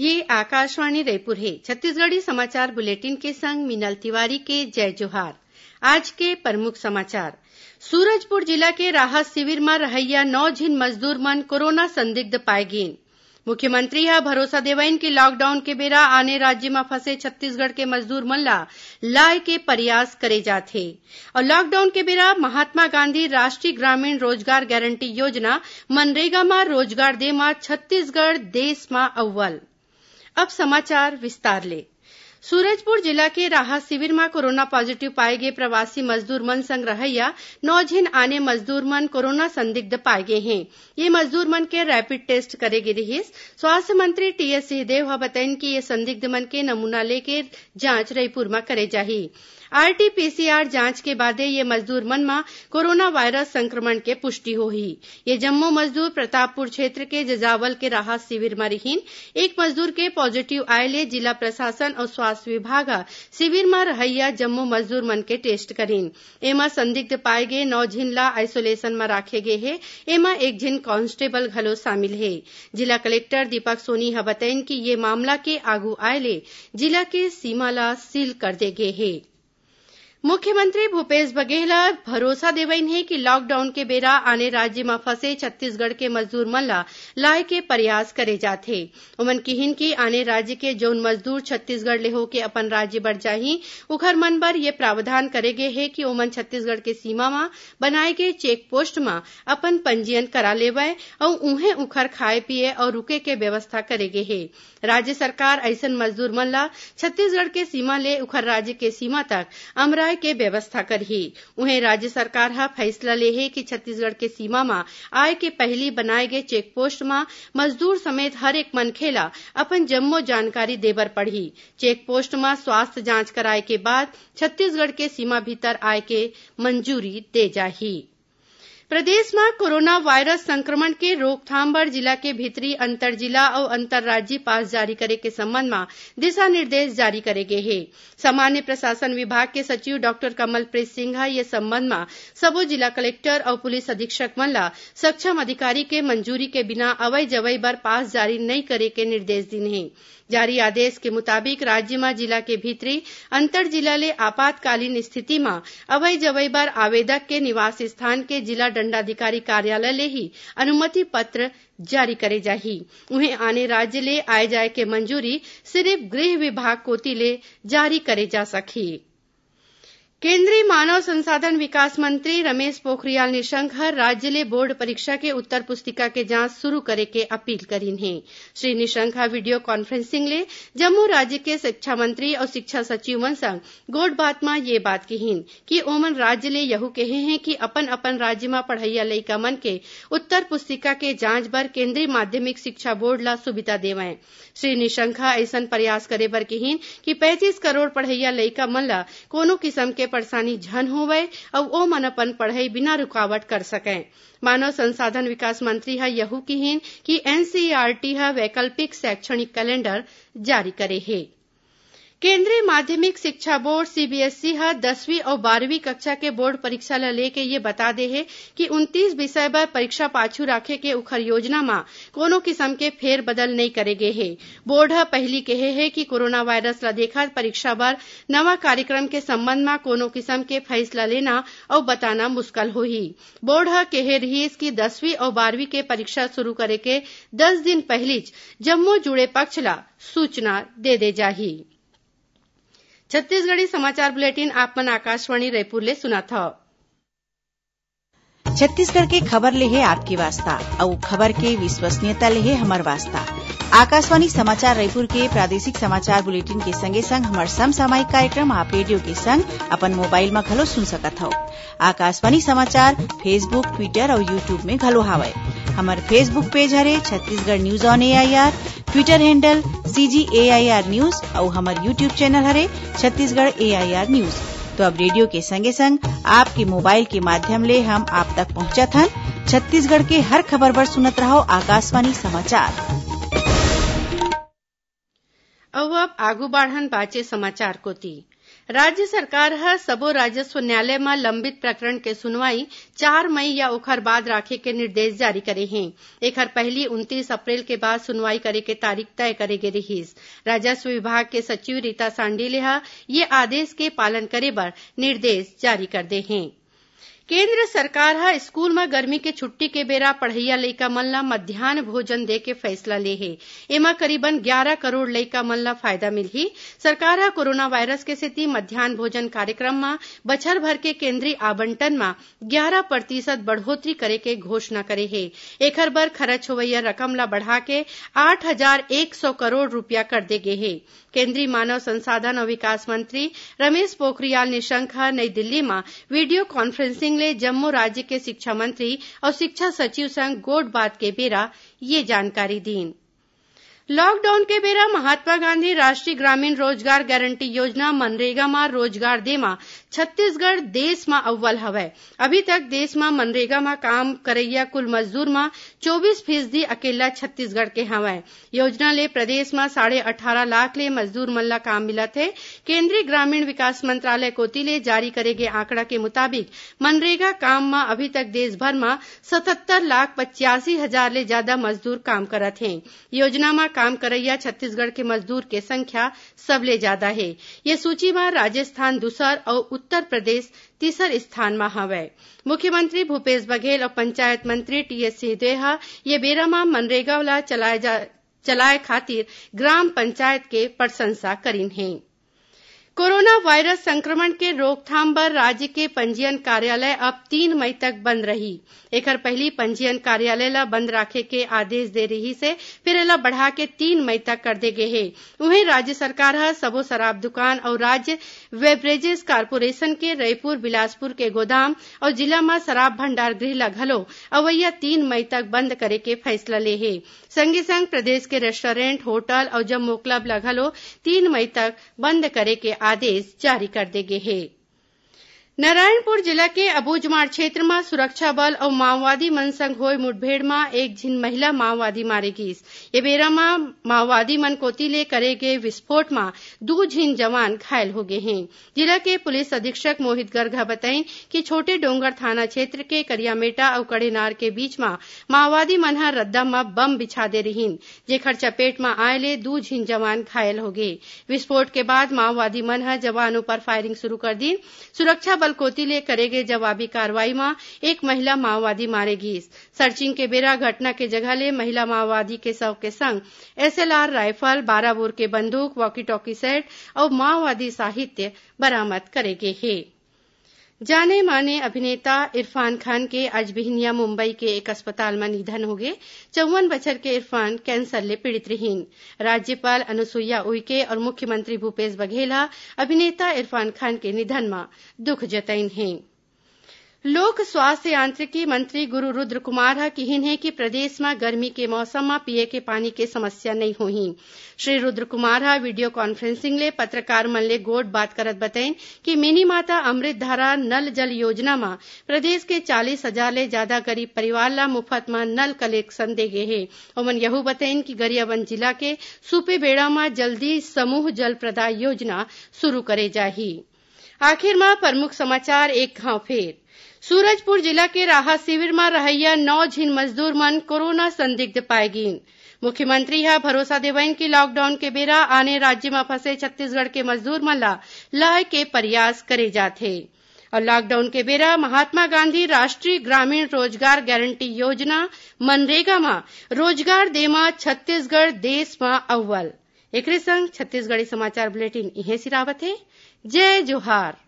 ये आकाशवाणी रायपुर है छत्तीसगढ़ी समाचार बुलेटिन के संग मीनल तिवारी के जय जोहार आज के प्रमुख समाचार सूरजपुर जिला के राहत शिविर में रहैया नौ झिन मजदूर मन कोरोना संदिग्ध पाए गिन मुख्यमंत्री यह भरोसा देवाइन की लॉकडाउन के बेरा आने राज्य में फंसे छत्तीसगढ़ के मजदूर मल्ला लाए के प्रयास करे जाते और लॉकडाउन के बेरा महात्मा गांधी राष्ट्रीय ग्रामीण रोजगार गारंटी योजना मनरेगा में रोजगार दे में छत्तीसगढ़ देश में अव्वल अब समाचार विस्तार ले सूरजपुर जिला के राहत शिविर में कोरोना पॉजिटिव पाए गए प्रवासी मजदूर मन संग रहैया झिन आने मजदूर मन कोरोना संदिग्ध पाए गए हैं ये मजदूर मन के रैपिड टेस्ट करे गए स्वास्थ्य मंत्री टीएस सिंहदेव ह कि ये संदिग्ध मन के नमूना लेके जांच रायपुर में करे जाही आरटीपीसीआर जांच के बाद ये मजदूर मनमा कोरोना वायरस संक्रमण के पुष्टि हो ही ये जम्मू मजदूर प्रतापपुर क्षेत्र के जजावल के राहत शिविर में रहीन एक मजदूर के पॉजिटिव आए ले जिला प्रशासन और स्वास्थ्य विभाग शिविर में रहैया जम्मू मजदूर मन के टेस्ट करीन एमा संदिग्ध पाए गए नौ झिन ला आइसोलेशन में राखे गए है एमा एक झिन कांस्टेबल घलो शामिल है जिला कलेक्टर दीपक सोनी हबतैन की कि ये मामला के आगू आए ले जिला के सीमा ला सील कर दे गए है मुख्यमंत्री भूपेश बघेल भरोसा देवइन है कि लॉकडाउन के बेरा आने राज्य में फंसे छत्तीसगढ़ के मजदूर मन लाए के प्रयास करे जाते ओमन किहिन कि आने राज्य के जोन मजदूर छत्तीसगढ़ ले हो के अपन राज्य बर जाही उखर मन पर ये प्रावधान करे गए है कि ओमन छत्तीसगढ़ के सीमा में बनाए गए चेक पोस्ट में अपन पंजीयन करा लेवाये और उन्हें उखर खाए पिए और रूके के व्यवस्था करे गे है राज्य सरकार ऐसा मजदूर मन छत्तीसगढ़ के सीमा ले उखर राज्य के सीमा तक अमराई उपाय के व्यवस्था ही उन्हें राज्य सरकार ह फैसला है कि छत्तीसगढ़ के सीमा में आय के पहली बनाए चेक पोस्ट में मजदूर समेत हर एक मनखेला अपन जम्मो जानकारी देबर चेक पोस्ट में स्वास्थ्य जांच कराए के बाद छत्तीसगढ़ के सीमा भीतर आय के मंजूरी दे जाही प्रदेश में कोरोना वायरस संक्रमण के रोकथाम पर जिला के भीतरी अंतर जिला और अंतर्राज्यीय पास जारी करे के संबंध में दिशा निर्देश जारी करे गए है सामान्य प्रशासन विभाग के सचिव डॉक्टर कमलप्रीत सिंह ये संबंध में सबो जिला कलेक्टर और पुलिस अधीक्षक मन सक्षम अधिकारी के मंजूरी के बिना अवय जवई बर पास जारी नहीं करे के निर्देश दिन है जारी आदेश के मुताबिक राज्य में जिला के भीतरी अंतर जिला ले आपातकालीन स्थिति में अवय जवई पर आवेदक के निवास स्थान के जिला दंडाधिकारी कार्यालय ले ही अनुमति पत्र जारी करे जाही उन्हें आने राज्य ले आए जाए के मंजूरी सिर्फ गृह विभाग कोती ले जारी करे जा सकी केन्द्रीय मानव संसाधन विकास मंत्री रमेश पोखरियाल निशंक हर ले बोर्ड परीक्षा के उत्तर पुस्तिका के जांच शुरू करे के अपील करी श्री निशंक નિશંક वीडियो कॉन्फ्रेंसिंग ले जम्मू राज्य के शिक्षा मंत्री और शिक्षा सचिव मन संग गोड बात मा ये बात कि ओमन राज्य ले यहू कहे हैं कि अपन अपन राज्य मां पढ़इया लइका मन के उत्तर पुस्तिका के जांच बर केंद्रीय माध्यमिक शिक्षा बोर्ड ला सुविधा देवाएं श्री निशंक हा प्रयास करे बर कहीन कि पैंतीस करोड़ पढ़ैया लइका मन ला कोनो किस्म के परेशानी झन और वो मन अपन पढ़ाई बिना रूकावट कर सकें मानव संसाधन विकास मंत्री है यहू कहीन कि एनसीईआरटी है वैकल्पिक शैक्षणिक कैलेंडर जारी करे हे केंद्रीय माध्यमिक शिक्षा बोर्ड सीबीएसई हर दसवीं और बारहवीं कक्षा के बोर्ड परीक्षा ल लेके ये बता दे है कि उनतीस विषय पर परीक्षा पाछू राखे के उखर योजना में कोनो किस्म के फेर बदल नहीं करे है बोर्ड ह पहली कहे है कि कोरोना वायरस ल देखा परीक्षा पर नवा कार्यक्रम के संबंध में कोनो किस्म के फैसला लेना और बताना हो ही बोर्ड ह रही रिहिस कि दसवीं और बारहवीं के परीक्षा शुरू करे के दस दिन पहले जम्मू जुड़े पक्ष ला सूचना दे दे जाही छत्तीसगढ़ी समाचार बुलेटिन आपमन आकाशवाणी रायपुर ले सुना था छत्तीसगढ़ के खबर ले है आपके वास्ता और खबर के विश्वसनीयता ले है हमार वास्ता आकाशवाणी समाचार रायपुर के प्रादेशिक समाचार बुलेटिन के संगे संग हमार समसामयिक कार्यक्रम आप रेडियो के संग अपन मोबाइल में घलो सुन सकत हो आकाशवाणी समाचार फेसबुक ट्विटर और यूट्यूब में घलो हावय हमार फेसबुक पेज हरे Chhattisgarh news on AIR Twitter handle CG AIR news और हमार यूट्यूब चैनल हरे छत्तीसगढ़ एआईआर न्यूज तो अब रेडियो के संगे संग आपके मोबाइल के माध्यम ले हम आप तक पहुंचत हन छत्तीसगढ़ के हर खबर पर सुनत रहो आकाशवाणी समाचार अब आगू बढ़न बाचे समाचार कोती सरकार ह सबो राजस्व न्यायालय में लंबित प्रकरण के सुनवाई चार मई या उखर बाद राखे के निर्देश जारी करे हैं एक पहली उन्तीस अप्रैल के बाद सुनवाई करे के तारीख तय करे गे रही राजस्व विभाग के सचिव रीता सांडिल्य ये आदेश के पालन करे पर निर्देश जारी कर दे हैं केंद्र सरकार ह स्कूल म गर्मी के छुट्टी के बेरा पढ़ैया लैका मन ल मध्यान्ह भोजन दे के फैसला ले हे एमा करीबन ग्यारह करोड़ लैका मन ल फायदा मिलही सरकार ह कोरोना वायरस के सेती मध्यान्ह भोजन कार्यक्रम म बछर भर के केंद्रीय आवंटन म ग्यारह प्रतिशत बढ़ोतरी करे के घोषणा करे हे एखर बर खर्च होवैया रकम ल बढ़ा के आठ हजार एक सौ करोड़ रूपया कर दे गे हे केंद्रीय मानव संसाधन और विकास मंत्री रमेश पोखरियाल निशंक ह नई दिल्ली म वीडियो कॉन्फ्रेंसिंग ने जम्मू राज्य के शिक्षा मंत्री और शिक्षा सचिव संग गोठ बात के बेरा ये जानकारी दीन लॉकडाउन के बेरा महात्मा गांधी राष्ट्रीय ग्रामीण रोजगार गारंटी योजना मनरेगा યોજના रोजगार देमा छत्तीसगढ़ देश में अव्वल हवे अभी तक देश में मनरेगा में काम करैया कुल मजदूर में चौबीस फीसदी अकेला छत्तीसगढ़ के हवे योजना ले प्रदेश में साढ़े अठारह लाख ले मजदूर मल्ला काम मिलत है केंद्रीय ग्रामीण विकास मंत्रालय कोती ले जारी करे गए आंकड़ा के मुताबिक मनरेगा काम में अभी तक देश भर में सतहत्तर लाख पचासी हजार ले ज्यादा मजदूर काम करत है योजना में काम करैया छत्तीसगढ़ के मजदूर के संख्या सबले ज्यादा हे ये सूची में राजस्थान दूसर और उत्तर प्रदेश तीसर स्थान में हवे मुख्यमंत्री भूपेश बघेल और पंचायत मंत्री टीएस सिंहदेव ये बेरा मनरेगा ल चलाए खातिर ग्राम पंचायत के प्रशंसा करीन हें कोरोना वायरस संक्रमण के रोकथाम पर राज्य के पंजीयन कार्यालय अब तीन मई तक बंद रही एक पहली पंजीयन कार्यालय ला बंद राखे के आदेश दे रही से फिर एला के तीन मई तक कर दे गए है वहीं राज्य सरकार है सबो शराब दुकान और राज्य वेबरेजेस कारपोरेशन के रायपुर बिलासपुर के गोदाम और जिला म शराब भंडार गृह ल घलो अवैया तीन मई तक बंद करे के फैसला ले है संगे संग प्रदेश के रेस्टोरेंट होटल और जम्मू क्लब ल घलो तीन मई तक बंद करे के आदेश जारी कर दिए गए हैं के જિલ્લા क्षेत्र में सुरक्षा बल और माओवादी मन संग સંગ मुठभेड़ में एक झीन महिला माओवादी मारे गई ये बेरामा माओवादी मन कोती ले करे गए विस्फोट में दो झीन जवान घायल हो गए हैं जिला के पुलिस अधीक्षक मोहित गर्घा बताएं कि छोटे डोंगर थाना क्षेत्र के करियामेटा और कड़ेनार के बीच में माओवादी मन हा रद्दा में बम बिछा दे रही जेखर चपेट में आये ले दो झीन जवान घायल हो गए विस्फोट के बाद माओवादी मन जवानों पर फायरिंग शुरू कर दी सुरक्षा कोती ले करेगे जवाबी कार्रवाई में एक महिला माओवादी मारेगी सर्चिंग के बेरा घटना के जगह ले महिला माओवादी के शव के संग एसएलआर राइफल बारह बोर के बंदूक वॉकी टॉकी सेट और माओवादी साहित्य बरामद करेगे जाने माने अभिनेता इरफान खान के आज बिहनिया मुंबई के एक अस्पताल में निधन हो गए चौवन बच्चर के इरफान कैंसर ले पीड़ित रहीन राज्यपाल अनुसुईया उइके और मुख्यमंत्री भूपेश बघेला अभिनेता इरफान खान के निधन में दुख जताइन हैं लोक स्वास्थ्य यांत्रिकी मंत्री कुमार है कि प्रदेश में गर्मी के मौसम में કે के पानी કે समस्या नहीं हुई श्री નહીં कुमार वीडियो कॉन्फ्रेंसिंग ले पत्रकार मन ले गोट बात करत बताई कि मिनी माता अमृत धारा नल जल योजना में प्रदेश के चालीस हजार ले ज्यादा गरीब परिवार ला मुफ्त में नल कलेक्शन देगे है ओमन यहू बताई कि गरियाबंद जिला के सुपेबेड़ा में जल्दी समूह जल प्रदाय योजना शुरू करे जाही आखिर में प्रमुख समाचार एक घाव फिर सूरजपुर जिला के राहत शिविर में रहैया नौ झीन मजदूर मन कोरोना संदिग्ध पाए मुख्यमंत्री हा भरोसा देवैन की लॉकडाउन के बेरा आने राज्य में फंसे छत्तीसगढ़ के मजदूर मन ला लाए के प्रयास करे जाते और लॉकडाउन के बेरा महात्मा गांधी राष्ट्रीय ग्रामीण रोजगार गारंटी योजना मनरेगा में रोजगार देमा छत्तीसगढ़ देश में अव्वल एक संग छत्तीसगढ़ी समाचार बुलेटिन इहे सिरावत है जय जोहार